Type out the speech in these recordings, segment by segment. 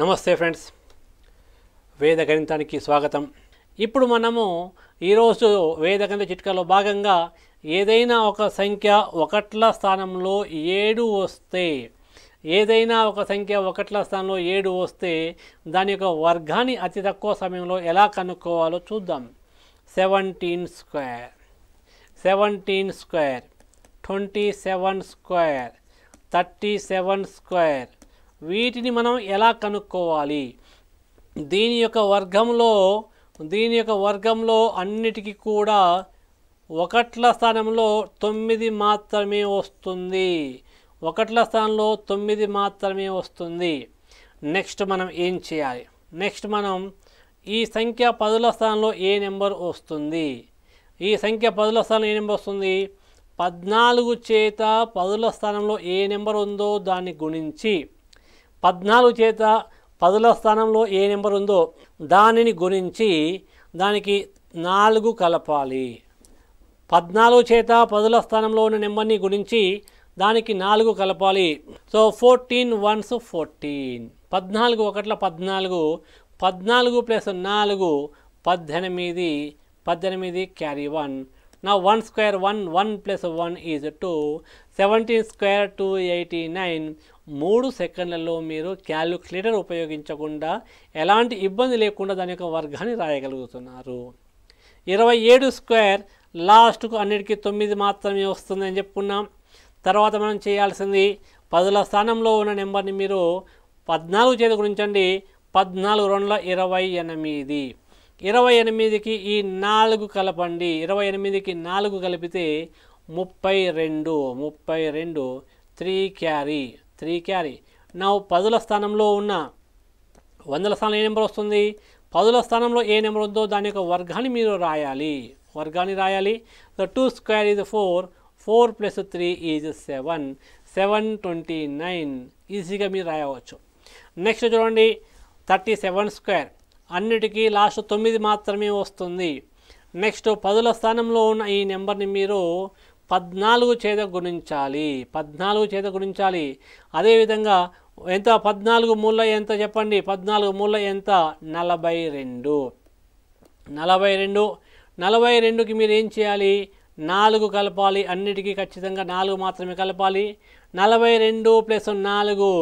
నమస్తే ఫ్రెండ్స్ వేద గణితానికి స్వాగతం ఇప్పుడు మనము ఈరోజు వేద గణిత చిట్కాలో భాగంగా ఏదైనా ఒక సంఖ్య ఒకట్ల స్థానంలో ఏడు వస్తే ఏదైనా ఒక సంఖ్య ఒకట్ల స్థానంలో ఏడు వస్తే దాని యొక్క వర్గాన్ని అతి తక్కువ సమయంలో ఎలా కనుక్కోవాలో చూద్దాం seventeen square seventeen square twenty seven square thirty seven square వీటిని మనం ఎలా కనుక్కోవాలి దీని యొక్క వర్గంలో దీని యొక్క వర్గంలో అన్నిటికీ కూడా ఒకట్ల స్థానంలో తొమ్మిది మాత్రమే వస్తుంది ఒకట్ల స్థానంలో తొమ్మిది మాత్రమే వస్తుంది నెక్స్ట్ మనం ఏం చేయాలి నెక్స్ట్ మనం ఈ సంఖ్య పదుల స్థానంలో ఏ నెంబర్ వస్తుంది ఈ సంఖ్య పదుల స్థానంలో ఏ నెంబర్ వస్తుంది పద్నాలుగు చేత పదుల స్థానంలో ఏ నెంబర్ ఉందో దాన్ని గుణించి పద్నాలుగు చేత పదుల స్థానంలో ఏ నెంబర్ ఉందో దానిని గుణించి దానికి నాలుగు కలపాలి పద్నాలుగు చేత పదుల స్థానంలో ఉన్న నెంబర్ని గుణించి దానికి నాలుగు కలపాలి సో ఫోర్టీన్ వన్స్ ఫోర్టీన్ పద్నాలుగు ఒకట్ల పద్నాలుగు పద్నాలుగు ప్లస్ నాలుగు పద్దెనిమిది పద్దెనిమిది క్యారీ వన్ నా one square one one plus one is two seventeen square two eighty nine మూడు సెకండ్లలో మీరు క్యాలిక్యులేటర్ ఉపయోగించకుండా ఎలాంటి ఇబ్బంది లేకుండా దాని యొక్క వర్గాన్ని రాయగలుగుతున్నారు ఇరవై ఏడు స్క్వేర్ లాస్ట్కు అన్నిటికీ తొమ్మిది మాత్రమే వస్తుందని చెప్పుకున్నాం తర్వాత మనం చేయాల్సింది పదుల స్థానంలో ఉన్న నెంబర్ని మీరు పద్నాలుగు చేతి గురించండి పద్నాలుగు రెండుల ఇరవై ఎనిమిది ఇరవై ఎనిమిదికి ఈ నాలుగు కలపండి ఇరవై ఎనిమిదికి నాలుగు కలిపితే ముప్పై రెండు ముప్పై రెండు త్రీ క్యారీ త్రీ క్యారీ నా పదుల స్థానంలో ఉన్న వందల స్థానం ఏ నెంబర్ వస్తుంది పదుల స్థానంలో ఏ నెంబర్ ఉందో దాని యొక్క వర్గాన్ని మీరు రాయాలి వర్గాన్ని రాయాలి the two square is four four plus three is seven seven twenty nine ఈజీగా మీరు రాయవచ్చు నెక్స్ట్ చూడండి థర్టీ సెవెన్ స్క్వేర్ అన్నిటికీ లాస్ట్ తొమ్మిది మాత్రమే వస్తుంది నెక్స్ట్ పదుల స్థానంలో ఉన్న ఈ నెంబర్ని మీరు పద్నాలుగు చేత గుణించాలి పద్నాలుగు చేత గుణించాలి అదేవిధంగా ఎంత పద్నాలుగు మూల ఎంత చెప్పండి పద్నాలుగు మూల ఎంత నలభై రెండు నలభై రెండు నలభై రెండుకి మీరు ఏం చేయాలి నాలుగు కలపాలి అన్నిటికీ ఖచ్చితంగా నాలుగు మాత్రమే కలపాలి నలభై రెండు ప్లస్ నాలుగు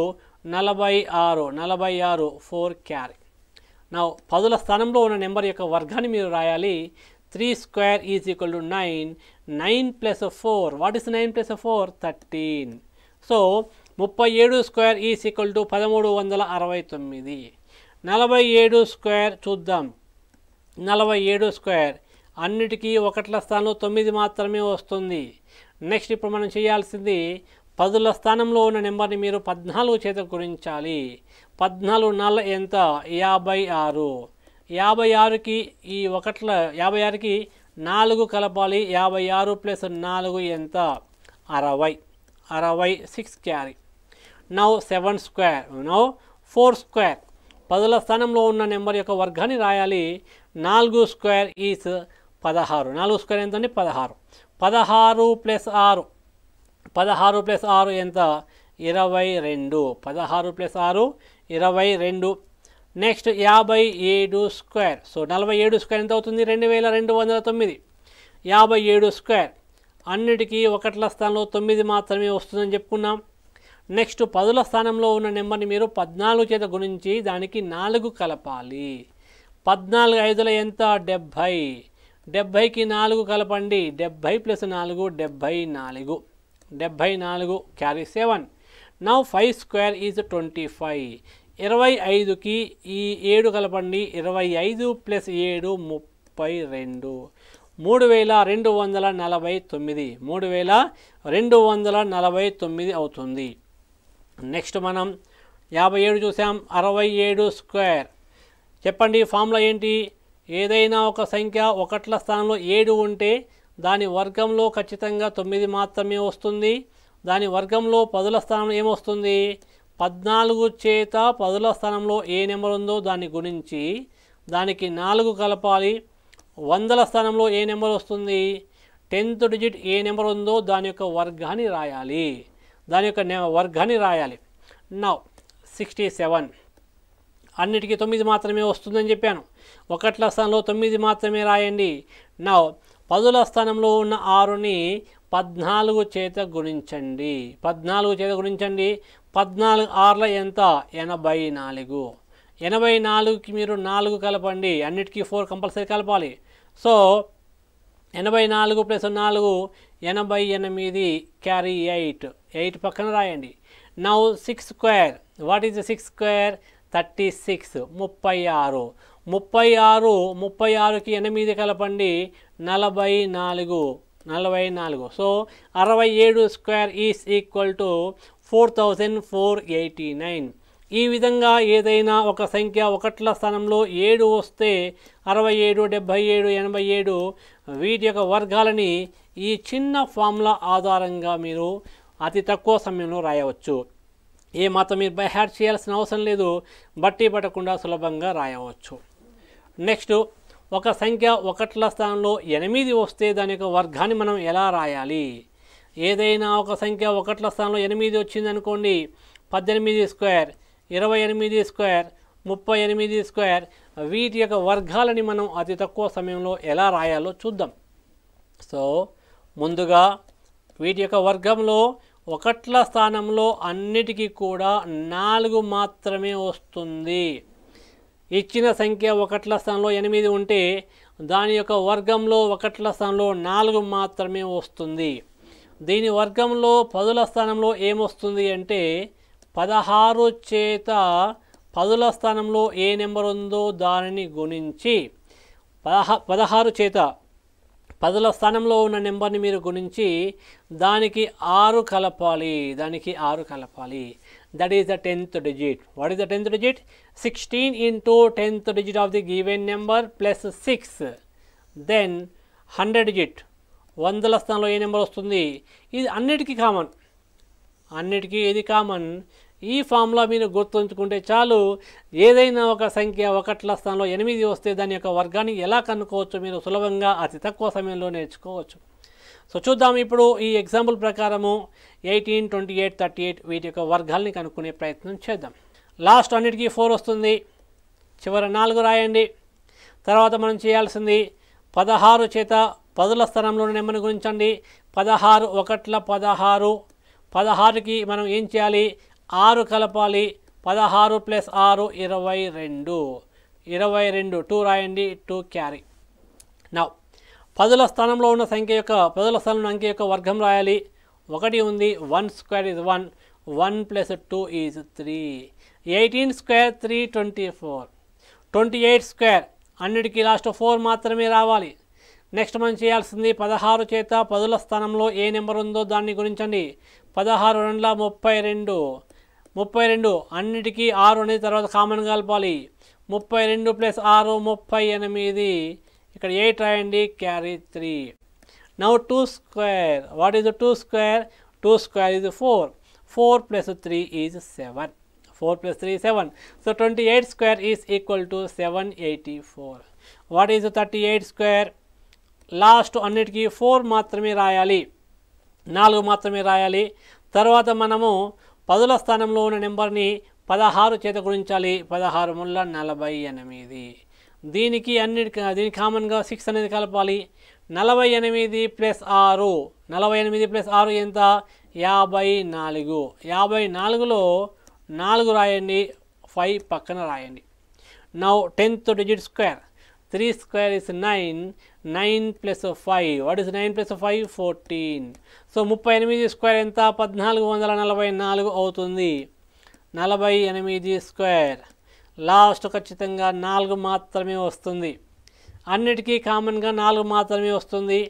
నలభై ఆరు నలభై ఆరు ఫోర్ క్యార్ నా పదుల స్థానంలో ఉన్న నెంబర్ యొక్క వర్గాన్ని మీరు రాయాలి three square is equal to nine nine plus four what is nine plus four thirteen so ముప్పై ఏడు స్క్వేర్ ఈజ్ ఈక్వల్ టు పదమూడు వందల అరవై తొమ్మిది నలభై ఏడు స్క్వేర్ చూద్దాం నలభై ఏడు స్క్వేర్ అన్నిటికీ ఒకట్ల స్థానంలో తొమ్మిది మాత్రమే వస్తుంది నెక్స్ట్ ఇప్పుడు మనం చేయాల్సింది పదుల స్థానంలో ఉన్న నెంబర్ని మీరు పద్నాలుగు చేత గురించాలి పద్నాలుగు నాలుగు ఎంత యాభై ఆరు యాభై ఆరుకి ఈ ఒకట్ల యాభై ఆరుకి నాలుగు కలపాలి యాభై ఆరు ప్లస్ నాలుగు ఎంత అరవై అరవై six carry now seven square now four square పదుల స్థానంలో ఉన్న నెంబర్ యొక్క వర్గాన్ని రాయాలి నాలుగు స్క్వేర్ ఈస్ పదహారు నాలుగు స్క్వేర్ ఎంత అండి పదహారు పదహారు ప్లస్ ఆరు పదహారు ప్లస్ ఆరు ఎంత ఇరవై రెండు పదహారు ప్లస్ ఆరు ఇరవై రెండు నెక్స్ట్ యాభై ఏడు స్క్వేర్ సో నలభై ఏడు స్క్వేర్ ఎంత అవుతుంది రెండు వేల రెండు వందల తొమ్మిది యాభై ఏడు స్క్వేర్ అన్నిటికీ ఒకట్ల స్థానంలో తొమ్మిది మాత్రమే వస్తుందని చెప్పుకున్నాం నెక్స్ట్ పదుల స్థానంలో ఉన్న నెంబర్ని మీరు పద్నాలుగు చేత గుణించి దానికి నాలుగు కలపాలి పద్నాలుగు ఐదుల ఎంత డెబ్భై డెబ్భైకి నాలుగు కలపండి డెబ్భై ప్లస్ నాలుగు డెబ్భై నాలుగు డెబ్భై నాలుగు క్యారీ సెవెన్ నా five square is twenty five ఇరవై ఐదుకి ఈ ఏడు కలపండి ఇరవై ఐదు ప్లస్ ఏడు ముప్పై రెండు మూడు వేల రెండు వందల నలభై తొమ్మిది మూడు వేల రెండు వందల నలభై తొమ్మిది అవుతుంది నెక్స్ట్ మనం యాభై ఏడు చూసాం అరవై ఏడు స్క్వేర్ చెప్పండి ఫామ్లో ఏంటి ఏదైనా ఒక సంఖ్య ఒకట్ల స్థానంలో ఏడు ఉంటే దాని వర్గంలో ఖచ్చితంగా తొమ్మిది మాత్రమే వస్తుంది దాని వర్గంలో పదుల స్థానం ఏమొస్తుంది పద్నాలుగు చేత పదుల స్థానంలో ఏ నెంబర్ ఉందో దాన్ని గుణించి దానికి నాలుగు కలపాలి వందల స్థానంలో ఏ నెంబర్ వస్తుంది టెన్త్ డిజిట్ ఏ నెంబర్ ఉందో దాని యొక్క వర్గాన్ని రాయాలి దాని యొక్క వర్గాన్ని రాయాలి నా సిక్స్టీ సెవెన్ అన్నిటికీ తొమ్మిది మాత్రమే వస్తుందని చెప్పాను ఒకట్ల స్థానంలో తొమ్మిది మాత్రమే రాయండి నా పదుల స్థానంలో ఉన్న ఆరుని పద్నాలుగు చేత గుణించండి పద్నాలుగు చేత గుణించండి పద్నాలుగు ఆరుల ఎంత ఎనభై నాలుగు ఎనభై నాలుగుకి మీరు నాలుగు కలపండి అన్నిటికీ ఫోర్ కంపల్సరీ కలపాలి సో ఎనభై నాలుగు ప్లస్ నాలుగు ఎనభై ఎనిమిది క్యారీ ఎయిట్ ఎయిట్ పక్కన రాయండి now six square what is six square thirty six ముప్పై ఆరు ముప్పై ఆరు ముప్పై ఆరుకి ఎనిమిది కలపండి నలభై నాలుగు నలభై నాలుగు సో అరవై ఏడు square is equal to four thousand four eighty nine ఈ విధంగా ఏదైనా ఒక సంఖ్య ఒకట్ల స్థానంలో ఏడు వస్తే అరవై ఏడు డెబ్భై ఏడు ఎనభై ఏడు వీటి యొక్క వర్గాలని ఈ చిన్న ఫార్ములా ఆధారంగా మీరు అతి తక్కువ సమయంలో రాయవచ్చు ఏ మాత్రం మీరు బై చేయాల్సిన అవసరం లేదు బట్టి పట్టకుండా సులభంగా రాయవచ్చు నెక్స్ట్ ఒక సంఖ్య ఒకట్ల స్థానంలో ఎనిమిది వస్తే దాని యొక్క వర్గాన్ని మనం ఎలా రాయాలి ఏదైనా ఒక సంఖ్య ఒకట్ల స్థానంలో ఎనిమిది వచ్చిందనుకోండి పద్దెనిమిది స్క్వేర్ ఇరవై ఎనిమిది స్క్వేర్ ముప్పై ఎనిమిది స్క్వేర్ వీటి యొక్క వర్గాలని మనం అతి తక్కువ సమయంలో ఎలా రాయాలో చూద్దాం సో ముందుగా వీటి యొక్క వర్గంలో ఒకట్ల స్థానంలో అన్నిటికీ కూడా నాలుగు మాత్రమే వస్తుంది ఇచ్చిన సంఖ్య ఒకట్ల స్థానంలో ఎనిమిది ఉంటే దాని యొక్క వర్గంలో ఒకట్ల స్థానంలో నాలుగు మాత్రమే వస్తుంది దీని వర్గంలో పదుల స్థానంలో ఏమొస్తుంది అంటే పదహారు చేత పదుల స్థానంలో ఏ నెంబర్ ఉందో దానిని గుణించి పదహ పదహారు చేత పదుల స్థానంలో ఉన్న నెంబర్ని మీరు గుణించి దానికి ఆరు కలపాలి దానికి ఆరు కలపాలి that is the 10th digit. What is the 10th digit? 16 into 10th digit of the given number plus 6. Then 100 digit. వందల స్థానంలో ఏ నెంబర్ వస్తుంది ఇది అన్నిటికీ కామన్ అన్నిటికీ ఇది కామన్ ఈ ఫామ్లో మీరు గుర్తుంచుకుంటే చాలు ఏదైనా ఒక సంఖ్య ఒకట్ల స్థానంలో ఎనిమిది వస్తే దాని యొక్క వర్గాన్ని ఎలా కనుక్కోవచ్చు మీరు సులభంగా అతి తక్కువ సమయంలో నేర్చుకోవచ్చు సో చూద్దాం ఇప్పుడు ఈ ఎగ్జాంపుల్ ప్రకారము eighteen twenty eight thirty eight వీటి యొక్క వర్గాల్ని కనుక్కునే ప్రయత్నం చేద్దాం లాస్ట్ అన్నిటికీ ఫోర్ వస్తుంది చివరి నాలుగు రాయండి తర్వాత మనం చేయాల్సింది పదహారు చేత పదుల స్థానంలో నెమ్మని గురించండి పదహారు ఒకట్ల పదహారు పదహారుకి మనం ఏం చేయాలి ఆరు కలపాలి పదహారు ప్లస్ ఆరు ఇరవై రెండు ఇరవై రెండు టూ రాయండి టూ క్యారీ నవ్ పదుల స్థానంలో ఉన్న సంఖ్య యొక్క పదుల స్థానం అంకె యొక్క వర్గం రాయాలి ఒకటి ఉంది one square is one one plus two is three eighteen square three twenty four twenty eight square అన్నిటికీ లాస్ట్ ఫోర్ మాత్రమే రావాలి నెక్స్ట్ మనం చేయాల్సింది పదహారు చేత పదుల స్థానంలో ఏ నెంబర్ ఉందో దాన్ని గురించండి పదహారు రెండుల ముప్పై రెండు ముప్పై రెండు అన్నిటికీ ఆరు అనేది తర్వాత కామన్ కలపాలి ముప్పై రెండు ప్లస్ ఆరు ముప్పై ఎనిమిది ఇక్కడ ఎయిట్ రాయండి carry three now two square what is two square two square is four four plus three is seven four plus three seven so twenty eight square is equal to seven eighty four what is thirty eight square last అన్నిటికీ four మాత్రమే రాయాలి నాలుగు మాత్రమే రాయాలి తర్వాత మనము పదుల స్థానంలో ఉన్న నెంబర్ని పదహారు చేత గుణించాలి పదహారు ముళ్ళ నలభై ఎనిమిది దీనికి అన్నిటి దీనికి కామన్గా సిక్స్ అనేది కలపాలి నలభై ఎనిమిది ప్లస్ ఆరు నలభై ఎనిమిది ప్లస్ ఆరు ఎంత యాభై నాలుగు యాభై నాలుగులో నాలుగు రాయండి ఫైవ్ పక్కన రాయండి now tenth digit square three square is nine nine plus five what is nine plus five fourteen so ముప్పై ఎనిమిది స్క్వేర్ ఎంత పద్నాలుగు వందల నలభై నాలుగు అవుతుంది నలభై ఎనిమిది స్క్వేర్ లాస్ట్ ఖచ్చితంగా నాలుగు మాత్రమే వస్తుంది అన్నిటికీ కామన్గా నాలుగు మాత్రమే వస్తుంది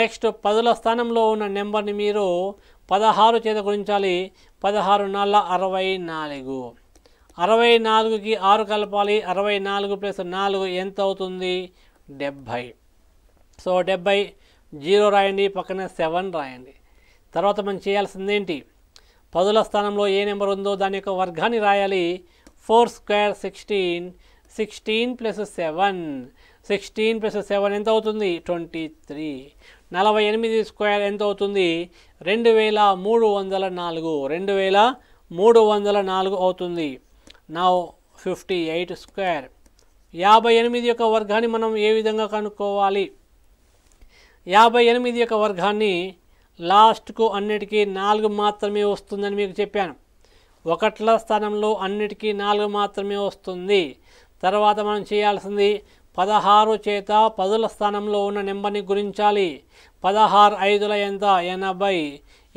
నెక్స్ట్ పదుల స్థానంలో ఉన్న నెంబర్ని మీరు పదహారు చేత గురించాలి పదహారు నల్ల అరవై నాలుగు అరవై నాలుగుకి ఆరు కలపాలి అరవై నాలుగు ప్లస్ నాలుగు ఎంత అవుతుంది డెబ్భై సో డెబ్భై జీరో రాయండి పక్కన సెవెన్ రాయండి తర్వాత మనం చేయాల్సిందేంటి పదుల స్థానంలో ఏ నెంబర్ ఉందో దాని యొక్క వర్గాన్ని రాయాలి 4 square 16, 16 plus 7, 16 plus 7 ఎంత అవుతుంది నలభై ఎనిమిది square ఎంత అవుతుంది వందల నాలుగు అవుతుంది. Now స్క్వేర్ square, ఎనిమిది యొక్క వర్గాన్ని మనం ఏ విధంగా కనుక్కోవాలి యాభై ఎనిమిది యొక్క వర్గాన్ని లాస్ట్కు అన్నిటికీ నాలుగు మాత్రమే వస్తుందని మీకు చెప్పాను ఒకట్ల స్థానంలో అన్నిటికీ నాలుగు మాత్రమే వస్తుంది తర్వాత మనం చేయాల్సింది పదహారు చేత పదుల స్థానంలో ఉన్న నెంబర్ని గురించాలి పదహారు ఐదుల ఎంత ఎనభై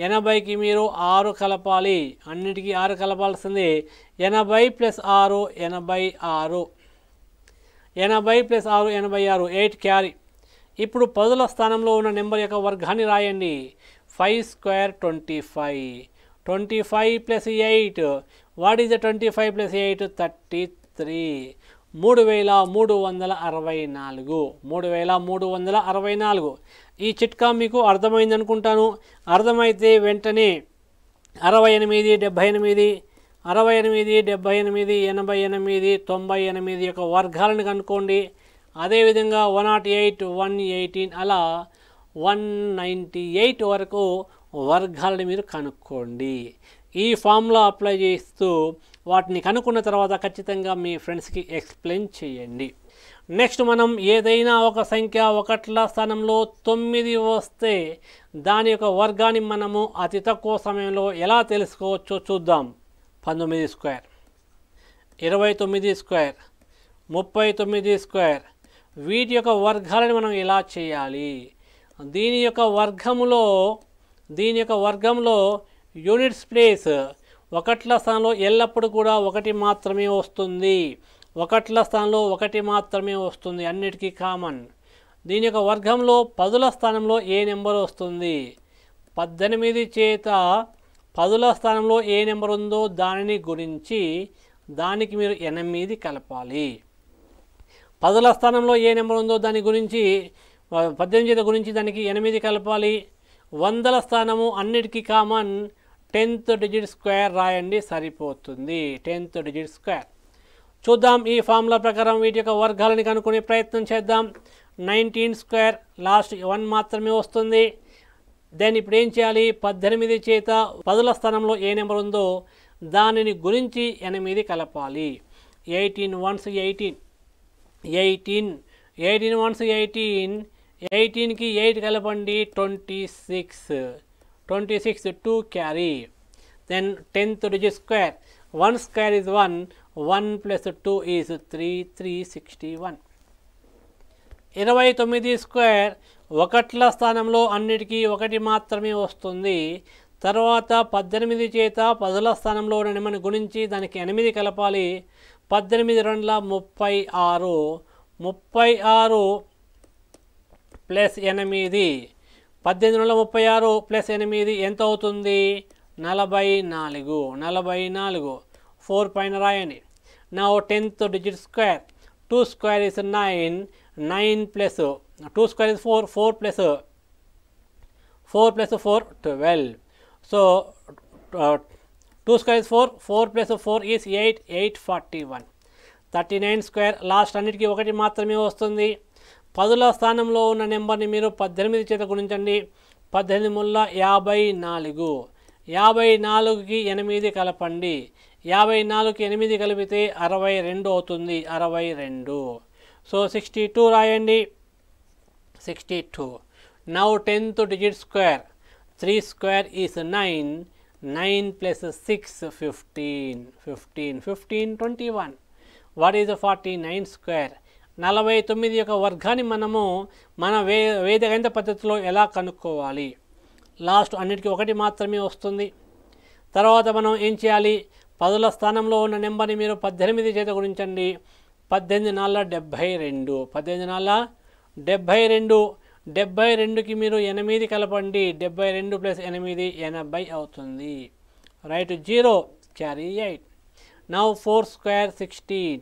ఎనభైకి మీరు ఆరు కలపాలి అన్నిటికీ ఆరు కలపాల్సింది ఎనభై ప్లస్ ఆరు ఎనభై ఆరు ఎనభై ప్లస్ ఆరు ఎనభై ఆరు ఎయిట్ క్యారీ ఇప్పుడు పదుల స్థానంలో ఉన్న నెంబర్ యొక్క వర్గాన్ని రాయండి five square twenty five twenty five plus eight 8. The twenty five plus eight thirty three మూడు వేల మూడు వందల అరవై నాలుగు మూడు వేల మూడు వందల అరవై నాలుగు ఈ చిట్కా మీకు అర్థమైంది అనుకుంటాను అర్థమైతే వెంటనే అరవై ఎనిమిది డెబ్భై ఎనిమిది అరవై ఎనిమిది డెబ్భై ఎనిమిది ఎనభై ఎనిమిది తొంభై ఎనిమిది యొక్క వర్గాలను కనుక్కోండి అదేవిధంగా one nought eight one eighteen అలా వన్ నైంటీ ఎయిట్ వరకు వర్గాలని మీరు కనుక్కోండి ఈ ఫామ్లో అప్లై చేస్తూ వాటిని కనుక్కున్న తర్వాత ఖచ్చితంగా మీ ఫ్రెండ్స్కి ఎక్స్ప్లెయిన్ చేయండి నెక్స్ట్ మనం ఏదైనా ఒక సంఖ్య ఒకట్ల స్థానంలో తొమ్మిది వస్తే దాని యొక్క వర్గాన్ని మనము అతి తక్కువ సమయంలో ఎలా తెలుసుకోవచ్చో చూద్దాం పంతొమ్మిది స్క్వేర్ ఇరవై తొమ్మిది స్క్వేర్ ముప్పై తొమ్మిది స్క్వేర్ వీటి యొక్క వర్గాలను మనం ఎలా చేయాలి దీని యొక్క వర్గములో దీని యొక్క వర్గంలో యూనిట్స్ ప్లేస్ ఒకట్ల స్థానంలో ఎల్లప్పుడూ కూడా ఒకటి మాత్రమే వస్తుంది ఒకట్ల స్థానంలో ఒకటి మాత్రమే వస్తుంది అన్నిటికీ కామన్ దీని యొక్క వర్గంలో పదుల స్థానంలో ఏ నెంబర్ వస్తుంది పద్దెనిమిది చేత పదుల స్థానంలో ఏ నెంబర్ ఉందో దానిని గురించి దానికి మీరు ఎనిమిది కలపాలి పదుల స్థానంలో ఏ నెంబర్ ఉందో దాని గురించి పద్దెనిమిది చేత గురించి దానికి ఎనిమిది కలపాలి వందల స్థానము అన్నిటికీ కామన్ టెన్త్ డిజిట్ స్క్వేర్ రాయండి సరిపోతుంది టెన్త్ డిజిట్ స్క్వేర్ చూద్దాం ఈ ఫార్ములా ప్రకారం వీటి యొక్క వర్గాలని కనుక్కునే ప్రయత్నం చేద్దాం నైన్టీన్ స్క్వేర్ లాస్ట్ వన్ మాత్రమే వస్తుంది దాన్ని ఇప్పుడు ఏం చేయాలి పద్దెనిమిది చేత పదుల స్థానంలో ఏ నెంబర్ ఉందో దానిని గురించి ఎనిమిది కలపాలి eighteen once eighteen eighteen eighteen once eighteen ఎయిటీన్కి ఎయిట్ కలపండి twenty six twenty six two carry then tenth digit square one square is one one plus two is three three sixty one ఇరవై తొమ్మిది square ఒకట్ల స్థానంలో అన్నిటికీ ఒకటి మాత్రమే వస్తుంది తర్వాత పద్దెనిమిది చేత పదుల స్థానంలో ఎనిమిది గుణించి దానికి ఎనిమిది కలపాలి పద్దెనిమిది రెండుల ముప్పై ఆరు ముప్పై ఆరు ప్లస్ ఎనిమిది పద్దెనిమిది వందల ముప్పై ఆరు ప్లస్ ఎనిమిది ఎంత అవుతుంది నలభై నాలుగు నలభై నాలుగు ఫోర్ పైన రాయండి నా tenth digit square two square is nine nine plus two square is four four plus four plus four twelve so two square is four four plus four is eight eight forty one thirty nine square last అన్నిటికీ ఒకటి మాత్రమే వస్తుంది పదుల స్థానంలో ఉన్న నెంబర్ని మీరు పద్దెనిమిది చేత గుణించండి పద్దెనిమిది ముళ్ళ యాభై నాలుగు యాభై నాలుగుకి ఎనిమిది కలపండి యాభై నాలుగుకి ఎనిమిది కలిపితే అరవై రెండు అవుతుంది అరవై రెండు సో సిక్స్టీ టూ రాయండి sixty two now tenth digit square three square is nine nine plus six fifteen fifteen fifteen twenty one what is forty nine square నలభై తొమ్మిది యొక్క వర్గాన్ని మనము మన వే వేదగణిత పద్ధతిలో ఎలా కనుక్కోవాలి లాస్ట్ అన్నిటికీ ఒకటి మాత్రమే వస్తుంది తర్వాత మనం ఏం చేయాలి పదుల స్థానంలో ఉన్న నెంబర్ని మీరు పద్దెనిమిది చేత గురించండి పద్దెనిమిది నాళ్ళ డెబ్భై రెండు పద్దెనిమిది నాళ్ళ డెబ్భై రెండు డెబ్భై రెండుకి మీరు ఎనిమిది కలపండి డెబ్భై రెండు ప్లస్ ఎనిమిది ఎనభై అవుతుంది right zero carry eight now four square sixteen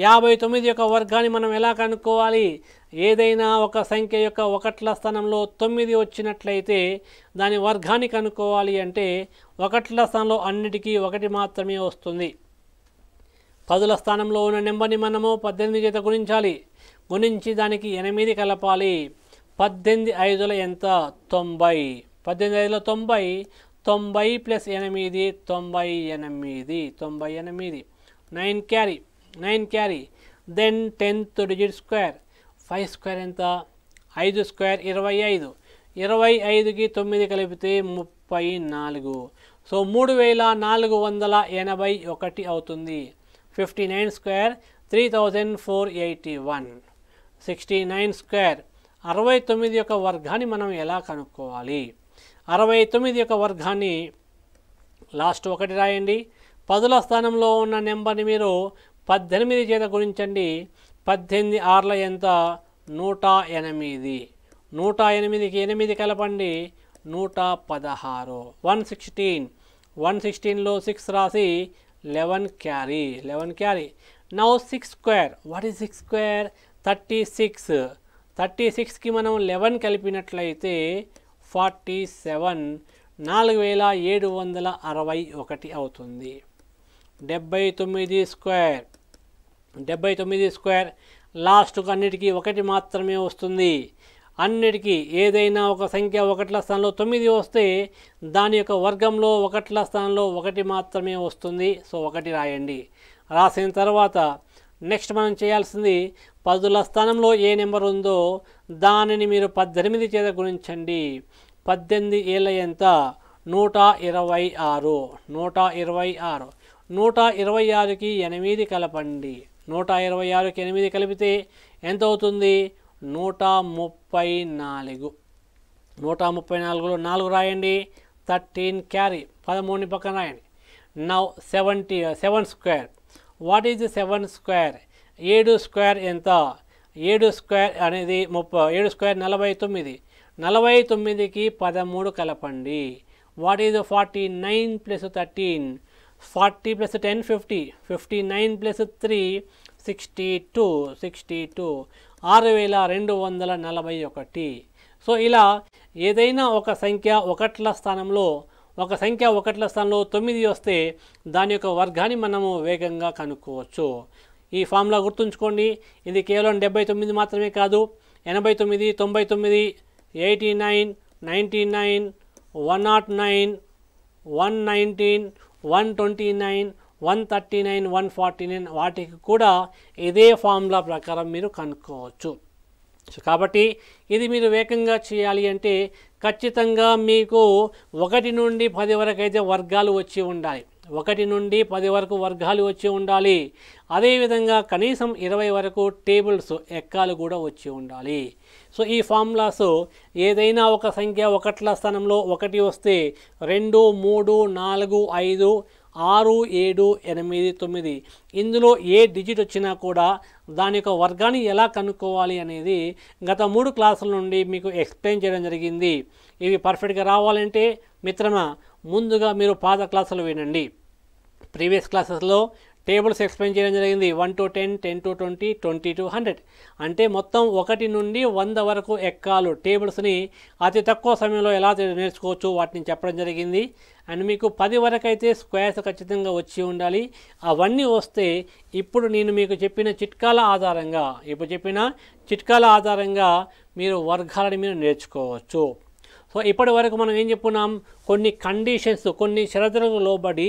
యాభై తొమ్మిది యొక్క వర్గాన్ని మనం ఎలా కనుక్కోవాలి ఏదైనా ఒక సంఖ్య యొక్క ఒకట్ల స్థానంలో తొమ్మిది వచ్చినట్లయితే దాని వర్గాన్ని కనుక్కోవాలి అంటే ఒకట్ల స్థానంలో అన్నిటికీ ఒకటి మాత్రమే వస్తుంది పదుల స్థానంలో ఉన్న నెంబర్ని మనము పద్దెనిమిది చేత గుణించాలి గుణించి దానికి ఎనిమిది కలపాలి పద్దెనిమిది ఐదుల ఎంత తొంభై పద్దెనిమిది ఐదుల తొంభై తొంభై ప్లస్ ఎనిమిది తొంభై ఎనిమిది తొంభై ఎనిమిది nine carry nine carry then tenth digit square five square ఎంత ఐదు స్క్వేర్ ఇరవై ఐదు ఇరవై ఐదుకి తొమ్మిది కలిపితే ముప్పై నాలుగు సో మూడు వేల నాలుగు వందల ఎనభై ఒకటి అవుతుంది fifty nine square three thousand four eighty one sixty nine square అరవై తొమ్మిది యొక్క వర్గాన్ని మనం ఎలా కనుక్కోవాలి అరవై తొమ్మిది యొక్క వర్గాన్ని లాస్ట్ ఒకటి రాయండి పదుల స్థానంలో ఉన్న నెంబర్ని మీరు పద్దెనిమిది చేత గుణించండి పద్దెనిమిది ఆర్ల ఎంత నూట ఎనిమిది నూట ఎనిమిదికి ఎనిమిది కలపండి నూట పదహారు వన్ సిక్స్టీన్ వన్ సిక్స్టీన్లో సిక్స్ రాసి eleven carry eleven carry now six square what is six square thirty six thirty సిక్స్కి మనం లెవెన్ కలిపినట్లయితే ఫార్టీ సెవెన్ నాలుగు వేల ఏడు వందల అరవై ఒకటి అవుతుంది డెబ్బై తొమ్మిది స్క్వేర్ డెబ్బై తొమ్మిది స్క్వేర్ లాస్ట్కు అన్నిటికీ ఒకటి మాత్రమే వస్తుంది అన్నిటికీ ఏదైనా ఒక సంఖ్య ఒకట్ల స్థానంలో తొమ్మిది వస్తే దాని యొక్క వర్గంలో ఒకట్ల స్థానంలో ఒకటి మాత్రమే వస్తుంది సో ఒకటి రాయండి రాసిన తర్వాత నెక్స్ట్ మనం చేయాల్సింది పదుల స్థానంలో ఏ నెంబర్ ఉందో దానిని మీరు పద్దెనిమిది చేత గుణించండి పద్దెనిమిది ఏళ్ళ ఎంత నూట ఇరవై ఆరు నూట ఇరవై ఆరు నూట ఇరవై ఆరుకి ఎనిమిది కలపండి నూట ఇరవై ఆరుకి ఎనిమిది కలిపితే ఎంత అవుతుంది నూట ముప్పై నాలుగు నూట ముప్పై నాలుగులో నాలుగు రాయండి థర్టీన్ క్యారీ పదమూడుని పక్కన రాయండి now seventy seven square what is seven square ఏడు స్క్వేర్ ఎంత ఏడు స్క్వేర్ అనేది ముప్పై ఏడు స్క్వేర్ నలభై తొమ్మిది నలభై తొమ్మిదికి పదమూడు కలపండి what is forty nine plus thirteen forty plus ten fifty fifty nine plus three sixty two sixty two ఆరు వేల రెండు వందల నలభై ఒకటి సో ఇలా ఏదైనా ఒక సంఖ్య ఒకట్ల స్థానంలో ఒక సంఖ్య ఒకట్ల స్థానంలో తొమ్మిది వస్తే దాని యొక్క వర్గాన్ని మనము వేగంగా కనుక్కోవచ్చు ఈ ఫామ్లా గుర్తుంచుకోండి ఇది కేవలం డెబ్బై తొమ్మిది మాత్రమే కాదు ఎనభై తొమ్మిది తొంభై తొమ్మిది eighty nine ninety nine one nought nine one nineteen one twenty nine one thirty nine one forty nine వాటికి కూడా ఇదే ఫార్ములా ప్రకారం మీరు కనుక్కోవచ్చు సో కాబట్టి ఇది మీరు వేగంగా చేయాలి అంటే ఖచ్చితంగా మీకు ఒకటి నుండి పది వరకు అయితే వర్గాలు వచ్చి ఉండాలి ఒకటి నుండి పది వరకు వర్గాలు వచ్చి ఉండాలి అదేవిధంగా కనీసం ఇరవై వరకు టేబుల్స్ ఎక్కాలు కూడా వచ్చి ఉండాలి సో ఈ ఫార్ములాస్ ఏదైనా ఒక సంఖ్య ఒకట్ల స్థానంలో ఒకటి వస్తే రెండు మూడు నాలుగు ఐదు ఆరు ఏడు ఎనిమిది తొమ్మిది ఇందులో ఏ డిజిట్ వచ్చినా కూడా దాని యొక్క వర్గాన్ని ఎలా కనుక్కోవాలి అనేది గత మూడు క్లాసుల నుండి మీకు ఎక్స్ప్లెయిన్ చేయడం జరిగింది ఇవి పర్ఫెక్ట్గా రావాలంటే మిత్రమా ముందుగా మీరు పాత క్లాసులు వినండి ప్రీవియస్ క్లాసెస్లో టేబుల్స్ ఎక్స్ప్లెయిన్ చేయడం జరిగింది one to ten ten to twenty twenty to hundred అంటే మొత్తం ఒకటి నుండి వంద వరకు ఎక్కాలు టేబుల్స్ని అతి తక్కువ సమయంలో ఎలా నేర్చుకోవచ్చు వాటిని చెప్పడం జరిగింది అండ్ మీకు పది వరకు అయితే స్క్వేర్స్ ఖచ్చితంగా వచ్చి ఉండాలి అవన్నీ వస్తే ఇప్పుడు నేను మీకు చెప్పిన చిట్కాల ఆధారంగా ఇప్పుడు చెప్పిన చిట్కాల ఆధారంగా మీరు వర్గాలను మీరు నేర్చుకోవచ్చు సో ఇప్పటి వరకు మనం ఏం చెప్పుకున్నాం కొన్ని కండిషన్స్ కొన్ని షరతులకు లోబడి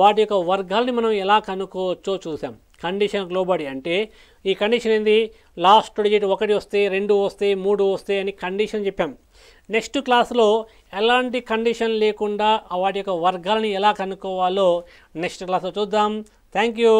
వాటి యొక్క వర్గాల్ని మనం ఎలా కనుక్కోవచ్చో చూసాం కండిషన్కి లోబడి అంటే ఈ కండిషన్ ఏంది లాస్ట్ డిజిట్ ఒకటి వస్తే రెండు వస్తే మూడు వస్తే అని కండిషన్ చెప్పాం నెక్స్ట్ క్లాస్లో ఎలాంటి కండిషన్ లేకుండా వాటి యొక్క వర్గాలని ఎలా కనుక్కోవాలో నెక్స్ట్ క్లాస్లో చూద్దాం థ్యాంక్ యూ